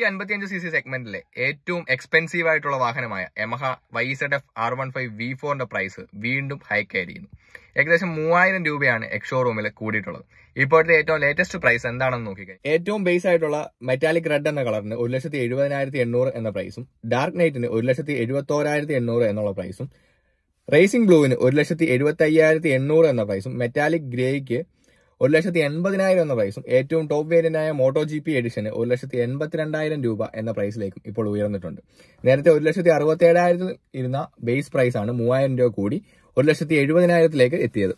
നൂറ്റി അൻപത്തി അഞ്ച് സി സി സെഗ്മെന്റിലെ ഏറ്റവും എക്സ്പെൻസീവ് ആയിട്ടുള്ള വാഹനമായ Yamaha Y Z F R one five V ഫോറിന്റെ പ്രൈസ് വീണ്ടും ഹൈക്ക് ആയിരിക്കുന്നു ഏകദേശം മൂവായിരം രൂപയാണ് എക്സോറൂമിൽ കൂടിയിട്ടുള്ളത് ഇപ്പോഴത്തെ ഏറ്റവും ലേറ്റസ്റ്റ് പ്രൈസ് എന്താണെന്ന് നോക്കിക്കഴിഞ്ഞാൽ ഏറ്റവും ബേസ് ആയിട്ടുള്ള മെറ്റാലിക് റെഡ് എന്ന കളറിന് ഒരു ലക്ഷത്തി എഴുപതിനായിരത്തി എണ്ണൂറ് എന്ന പ്രൈസും ഡാർക്ക് നൈറ്റിന് ഒരു ലക്ഷത്തി എഴുപത്തോരായിരത്തി എണ്ണൂറ് എന്നുള്ള പ്രൈസും റേസിംഗ് ബ്ലൂവിന് ഒരു ലക്ഷത്തി എഴുപത്തി അയ്യായിരത്തി എണ്ണൂറ് എന്ന പ്രൈസും മെറ്റാലിക് ഗ്രേക്ക് ഒരു ലക്ഷത്തി എൺപതിനായിരം എന്ന പ്രൈസും ഏറ്റവും ടോപ്പ് വേരിയന്റായ മോട്ടോ ജി പി എഡിഷന് ഒരു ലക്ഷത്തി എൺപത്തിരണ്ടായിരം രൂപ എന്ന പ്രൈസിലേക്കും ഇപ്പോൾ ഉയർന്നിട്ടുണ്ട് നേരത്തെ ഒരു ലക്ഷത്തി അറുപത്തി ഏഴായിരത്തിൽ ഇരുന്ന ബേസ് പ്രൈസാണ് മൂവായിരം രൂപ കൂടി ഒരു ലക്ഷത്തി എഴുപതിനായിരത്തിലേക്ക് എത്തിയത്